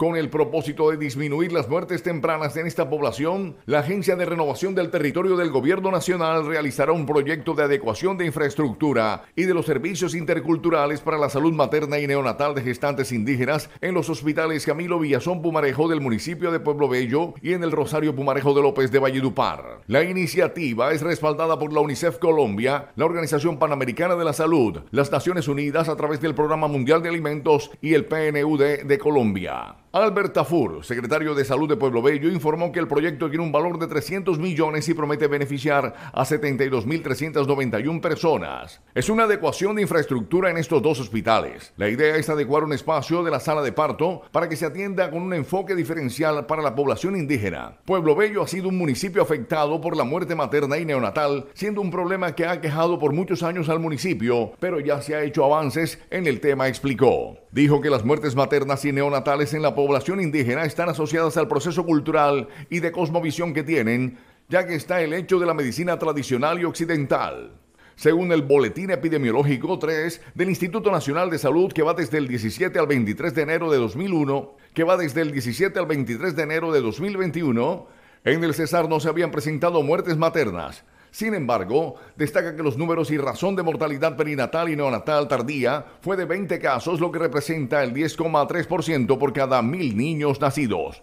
Con el propósito de disminuir las muertes tempranas en esta población, la Agencia de Renovación del Territorio del Gobierno Nacional realizará un proyecto de adecuación de infraestructura y de los servicios interculturales para la salud materna y neonatal de gestantes indígenas en los hospitales Camilo Villazón Pumarejo del municipio de Pueblo Bello y en el Rosario Pumarejo de López de Valledupar. La iniciativa es respaldada por la UNICEF Colombia, la Organización Panamericana de la Salud, las Naciones Unidas a través del Programa Mundial de Alimentos y el PNUD de Colombia. Albert Tafur, secretario de Salud de Pueblo Bello, informó que el proyecto tiene un valor de 300 millones y promete beneficiar a 72.391 personas. Es una adecuación de infraestructura en estos dos hospitales. La idea es adecuar un espacio de la sala de parto para que se atienda con un enfoque diferencial para la población indígena. Pueblo Bello ha sido un municipio afectado por la muerte materna y neonatal, siendo un problema que ha quejado por muchos años al municipio, pero ya se ha hecho avances en el tema, explicó dijo que las muertes maternas y neonatales en la población indígena están asociadas al proceso cultural y de cosmovisión que tienen, ya que está el hecho de la medicina tradicional y occidental. Según el Boletín Epidemiológico 3 del Instituto Nacional de Salud, que va desde el 17 al 23 de enero de 2001, que va desde el 17 al 23 de enero de 2021, en el Cesar no se habían presentado muertes maternas, sin embargo, destaca que los números y razón de mortalidad perinatal y neonatal tardía fue de 20 casos, lo que representa el 10,3% por cada mil niños nacidos,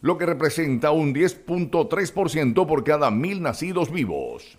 lo que representa un 10,3% por cada mil nacidos vivos.